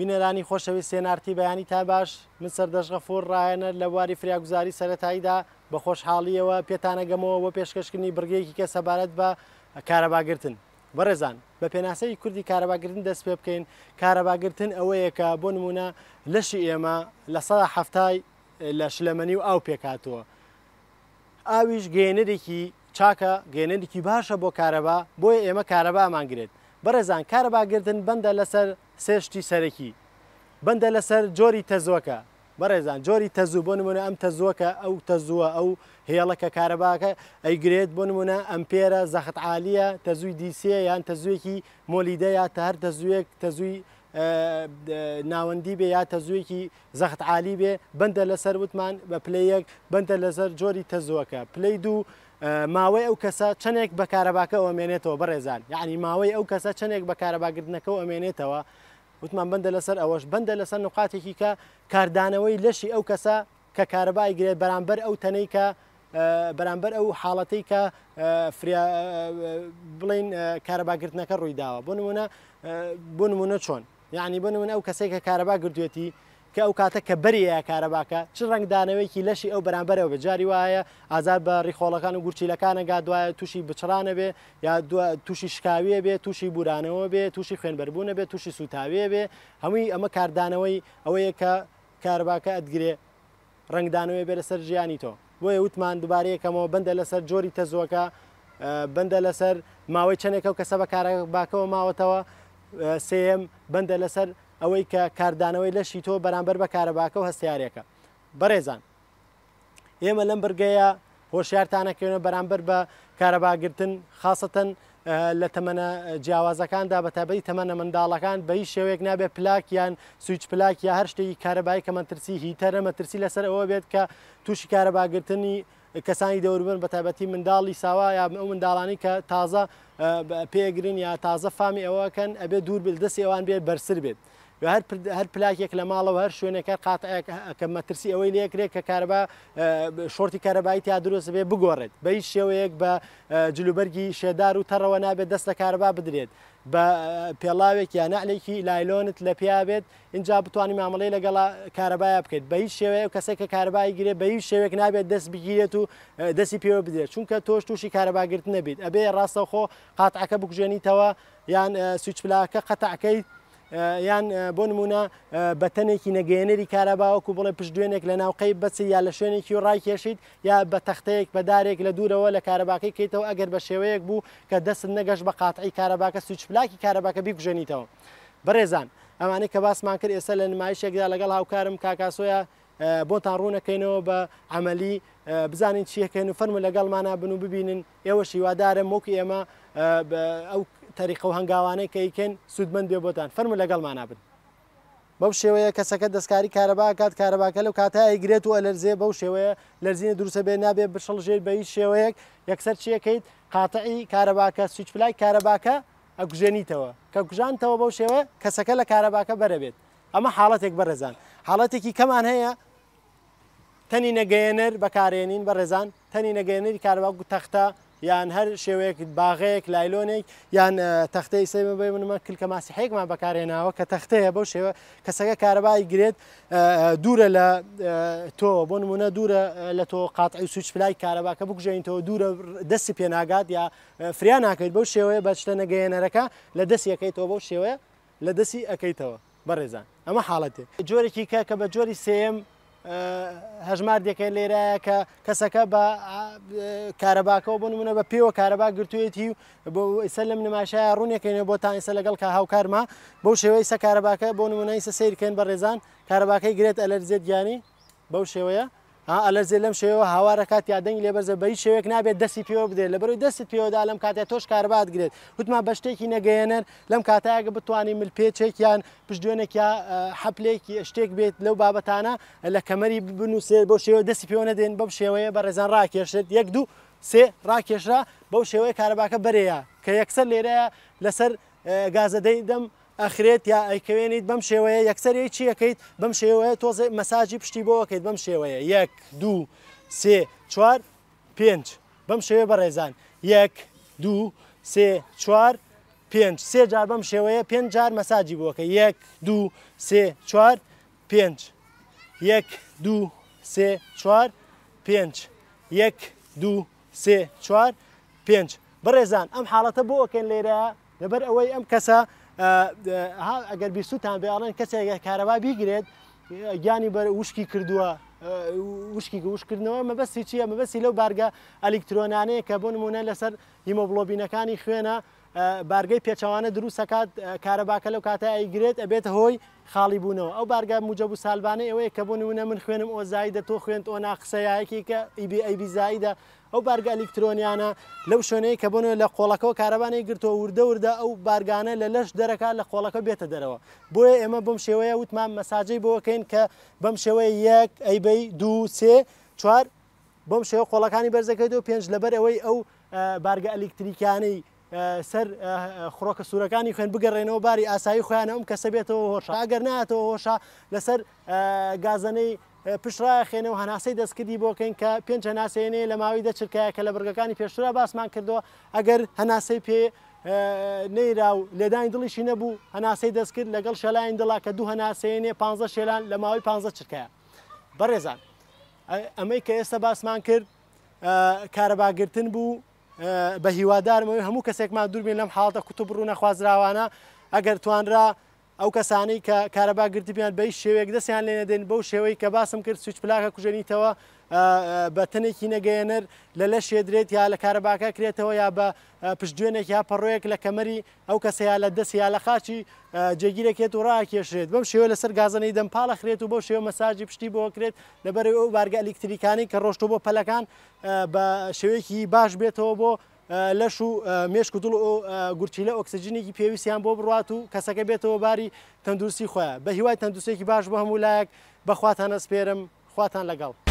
بینەرانی خۆشەوی سێنارتی بەیانی تا باش من سەردەشغەفۆر ڕایەنە لە واری فریاگوزاری سەتاییدا بە خۆشحاڵیەوە پێتانەگەمەوە وە پێشکەشکردنی برگەیەکی کە سەبارەت بە کارەباگرتن بەڕێزان بە پێناسەی کوردی کارەباگرتن دەست پێ بکەین کارەباگرتن ئەوەیەکە بۆ نمونە لەشی ئێمە لە سەدا هەفتای لە شلەمەنی و ئاو پێکاتوە ئاویش گێنەرێکی چاکە گێنەرێکی باشە بۆ کارەبا بۆیە ئێمە کارەبا ئامانگرێت بەرەزان کارەباگردن بەندە لەسەر سێشتی سەرەکی بەندە لەسەر جۆری تەزۆکە بەڕێزان جۆری تەزوو بۆ نمونە ئەم تەزووەکە ئەو تەزووە ئەو هێڵەکە کارەباکە ئەیگرێت بۆ نمونە ئەمپێرە زەخت عالیە تەزووی دیسیە یان تەزوێکی مۆلیدە یا تە هەر تەزوێک تەزووی ناوەندی بێ یا تەزوویکی زەخت عالی بێ بەندە لەسەر وتمان بە پلەیەک بەندە لەسەر جۆری تەزوەکە پلەی دوو ماوەی ئەو کەسە چەندێک بە کارەباکە ئەمێنێتەوە بەڕێزان یعنی ماوەی ئەو کەسە چەندێک بە کارەباگردنەکە ئەمێنێتەوە وتمان بندە لەسەر ئەوەش بندە لەسەر نقاتێکی کە کاردانەوەی لەشی ئەو کەسە کە کارەبای گرێت بەرامبەر ئەو تەنەی کە بەرامبەر ئەو حاڵەتی کە بڵین کارەباگرتنەکە ڕوویداوە بۆ نمونە بۆ نمونە چۆن یعنی بۆ نمونە ئەو کەسێک کە کارەبا گردوێتی کە ئەو کاتە کە بەریە کارەباکە چ ڕنگدانەوەیکی لەشی ئەو بەرامبەرەوە بەجاری وایە ئازار بە ڕیخۆڵەکان و گورچیلەکانەگا دوایە تووشی بچرانە بێ یا تووشی شکاویە بێ تووشی بورانەوە بێ تووشی خوێنبەربوونە بێ تووشی سوتاویە بێ هەمووی ئەمە کاردانەوەی ئەوەیە کە کارباکە ئەدگرێ ڕنگدانەوەی بێ لەسەر ژیانی تۆ بۆیە وتمان دوبارەیەکەمەوە بندە لەسەر جۆری تەزۆکە بندە لەسەر ماوەی چندێکە و کەسە بە کارە باکەوە ماوەتەوە سم بندە لەسەر ئەوەی کە کاردانەوەی لەشی تۆ بەرامبەر بە کارەباکە و هەستیارەکە بەڕێزان ئێمە لەم برگەیە هۆشیارتانەکەوێنە بەرامبەر بە کارەباگرتن خاصەتەن لە تەمەە جیاوازەکاندا بە تابەی تەمەە منداڵەکان بە هیچ شێوەیەک نابێ پلاک یان سویچ پلاک یا هەر شتێکی کارەبای کە مەترسی هیتەرە مەترسی لەسەر ئەوە بێت کە تووشی کارەباگرتنی کەسانی دەوربن بە تایبەتی منداڵی ساوا یا ئەو منداڵانی کە تازە پێگرن یا تازە فامی ئەوەکەن ئەبێ دوور بل دەستی ئەوان بێت بەرسر بێت. هەر هەر پلاکێک لە ماڵەوە هەر شوێنەکە قاتەکە مەترسی ئەوەی لەکرێک کە کارەبا شۆرتی کارەبایی تا درۆست بێ بگۆڕێت بە هیچ شێوەیەک بە جلوبەرگی شێدار و تەڕەوە نابێت دەستە کارەبا بدرێت بە پێڵاوێک یان نعلێکی لایلۆنت لە پیاوێت اینجا بتوانانی مامەڵی لەگەڵا کارەبایە بکەیت بە هیچ شێوەیە و کەسێک کە کاربای گرێت بە هیچ شێوێک نابێت دەست بگیرێت و دەستی پێوە بدرێت چونکە تۆش تووشی کارەباگرت نەبیت ئەبێ ڕاستەخۆ قاتعەکە بکوژێنیتەوە یان سوچ پلاکە قەتعکەیت یان بۆ نمونە بەتەنێکی نەگەێنەری کارەباوەکو بڵێ پشت دوێنێک لە ناوقەی بچی یا لە شوێنێکی و ڕایکێشیت یا بە تەختەیەک بە دارێک لە دوورەوە لە کارەباکەی کەیتەوە ئەگەر بە شێوەیەک بوو کە دەست نەگەشت بە قاتعی کارەباکە سوچپلاکی کارەباکە بیبژێنیتەوە. بەڕێزان ئەمانەی کە باسمان کرد ئێستا لە نمایشێکدا لەگەڵ هاوکارم کاکاسۆیە بۆتان ڕوونەکەینەوە بە عملی بزانین چیەکەین و فەرمو لەگەڵمانە بن و ببینن ئێوە شیوادارم وەکو ئێمە ئەو تەریقە و هەنگاوانەی کەیکن سوودمەند بێ بۆتان فەرمو لەگەڵمانە بن بەو شێوەیە کەسەکە دەستکاری کارەباکات کارەباکە لەو کاتای گرێت و ئەلەرزێ بەو شێوەیە لەرزینە دروسە بێ نابێ بشڵ ژێر بە هیچ شێوەیەک یەکسەر چیەکەیت قاتعی کارەباکە سوچپلای کارەباکە ئەگوژێنیتەوە کە گوژانتەوە بەو شێوە کەسەکە لە کارەباکە بەرەبێت ئەمە حاڵەتێک بەرەزان حاڵەتێکی کەمان هەیە تەنی نەگەێنەر بەکارێنین بە ڕێزان تەنی نەگەێنەری کارەباک و تەختە یان هەر شێوەیەک باغەیەک لایلۆنێک یان تەختەی سێمە بێ منمە کلکە ماسی حێکمان بەکارێناوە کە تەختەیە بەو شێوە کەسەکە کارەبای گرێت دوورە لە تۆ بۆ نمونە دوورە لە تۆ قاتعی سوچ پلای کارەباکە بکژێنیتەوە دوورە دەستی پێناگات یا فریا ناکەیت بەو شێوەیە بەشتە نەگەیەنەرەکە لە دەستی ەکەیتەوە بەو شێوەیە لە دەستی ئەەکەیتەوە بەڕێزان ئەمە حاڵەتێ جۆرێکی کە کە بە جۆری سم هەژمار دەکەی لێرایە کە کەسەکە بە کارەباکەەوە بۆ منە بە پێوە کارەبا گرتوێتی و بۆ ئیسە لەم نماشایە ڕوونەکەینە بۆ تاینسە لەگەڵ کا هاوکارما بەو شێوەی سە کارەباکە بۆ نمونای سە سیرکەن بە ڕێزان کارەباکەی گرێت ئەلەرزێت گیانی بەو شێوەیە ئەلەرزێ لەم شێوە هاوارە کات یادەنگ لێبەرزە بەی شێوێک نابێت دەستی پێوە بدێت لە بەروی دەستی پێوەدا لەم کاتێ تۆش کاربات گرێت وتمان بە شتێکی نەگەێنەر لەم کاتایگە بتوانین ملپێچێکیان پشتێنێکیا حەپلێکی شتێک بێت لەو بابەتانە لە کەمەری بنووسێت بۆ شێوە دەستی پێوەە دێن بەم شێوەیە بە ڕێزان ڕاکێشێت یەک دوو سێ ڕاکێشرا بەو شێوەیە کارەباکە بەرەیە کە یەکسەر لێرەیە لەسەر گازەدەی دەم ئەخرێت یا ئەیکەوێنیت بەم شێوەیە یەکسەرێ چیەکەیت بەم شێوەیە تۆزێ مەساجی پشتی بۆەکەیت بەم شێوەیە یەک دوو سێ چوار پێنج بەم شێوێ بەڕێزان یەک دوو سێ چوار پێنج سێ جار بەم شێوەیە پێنج جار مەساجی بووەکە یەک دوو سێ چوار پێنج یەک دوو سێ چوار پێنج یەک دوو سێ چوار پێنج بەڕێزان ئەم حاڵەتە بۆ ئەکەن لێرە لەبەر ئەوەی ئەم کەسە ئەگەر بیستان بێڵێن کەسێک کارەبا بیگرێت گیانی بەر وشکی کردووە وشکی گوشکردنەوە مەبەستی چییە مەبەستی لەو بارگە ئەلکترۆنانەیە کە بۆ نمونە لەسەر هیمۆبلۆبینەکانی خوێنە بارگەی پێچەوانە دروستەکات کارەباکە لەو کاتە ئەیگرێت ئەبێت هۆی خاڵی بوونەوە ئەو بارگە موجەبوو سالبانە ئەوەیە کە بۆ نمونە من خوێنم ئۆزایدە تۆ خوێن ئۆنا قسەیەکی کە ئیبی ئەیبی زایدە ئەو بارگە ئەلیکترۆنیانە لەو شوێنەیە کە بنەوە لە قۆڵەکەەوە کارەبانی گرتەوە وردە وردە ئەو بارگانە لە لەش دەرەکە لە قۆڵەکە بێتە دەرەوە بۆیە ئێمە بم شێوەیە وتمان مەساجەی بۆکەین کە بەم شێوەیە یەک ئەیبەی دوو سێ چوار بۆم شێوە قۆڵەکانی بەرزەکەیت و پێنج لەبەر ئەوەی ئەو بارگە ئەلیکتریکیانەی سەر خڕۆکە سوورەکانی خوێن بگەڕێنەوە باری ئاسایی خۆیانە ئەم کەسە بێتەوە هۆشا ئەگەر ناتەوە هۆشا لەسەر گازانەی پشرایە خێنە و هەناسەی دەستکردی بۆکەین کە پێنج هەناسێنێ لە ماوەی دەچرکایە کە لە بەرگەکانی پێشترا باسمان کردەوە ئەگەر هەناسەی پێ نەیرا و لێدانی دڵیشی نەبوو هەناسەی دەستکرد لەگەڵ شەلاین دڵا کە دوو هەناسێنێ پ شێلان لە ماوەی پ چرکایە بەڕێزان ئەمەی کە ئێستا باسمان کرد کارەباگرتن بوو بە هیوادارمەوەی هەموو کەسێکمان دووربین لەم حاڵتە کوتوب ڕوو نەخوازراوانە ئەگەر توانرا ئەو کەسانی کە کارەبا گرتبیان بەی شێوەیەک دەستیان لێ نەدەین بەو شێوەی کە باسم کرد سوچ پلاکە کوژێنیتەوە بە تنێکی نەگەێنەر لە لە شێدرێت یا لە کارەباکە کرێتەوە یا بە پشتێنێک یا پەڕۆیەک لە کەمەری ئەو کەسە یا لە دەست یا لە خاچی جێگیرەکێت و ڕاکێشێت بەم شێوە لەسەر گازانەی دەمپالە خرێت و بۆ شێوە مەساجی پشتی بۆ کرێت لەبەر ئەو بارگە ئەلیکتریکانی کە ڕۆشتۆ بۆ پەلەکان بە شێوەیەکی باش بێتەوە بۆ لەش و مێشک و دڵ و گورچیلە ئۆکسسیجنێکی پێویستیان بۆ بڕات و کەسەکە بێتەوە باری تەندروستی خۆیان بە هیوای تەندوسێکی باش بە هەمولایەک بەخواتانە سپێرم خواتان لەگەڵ.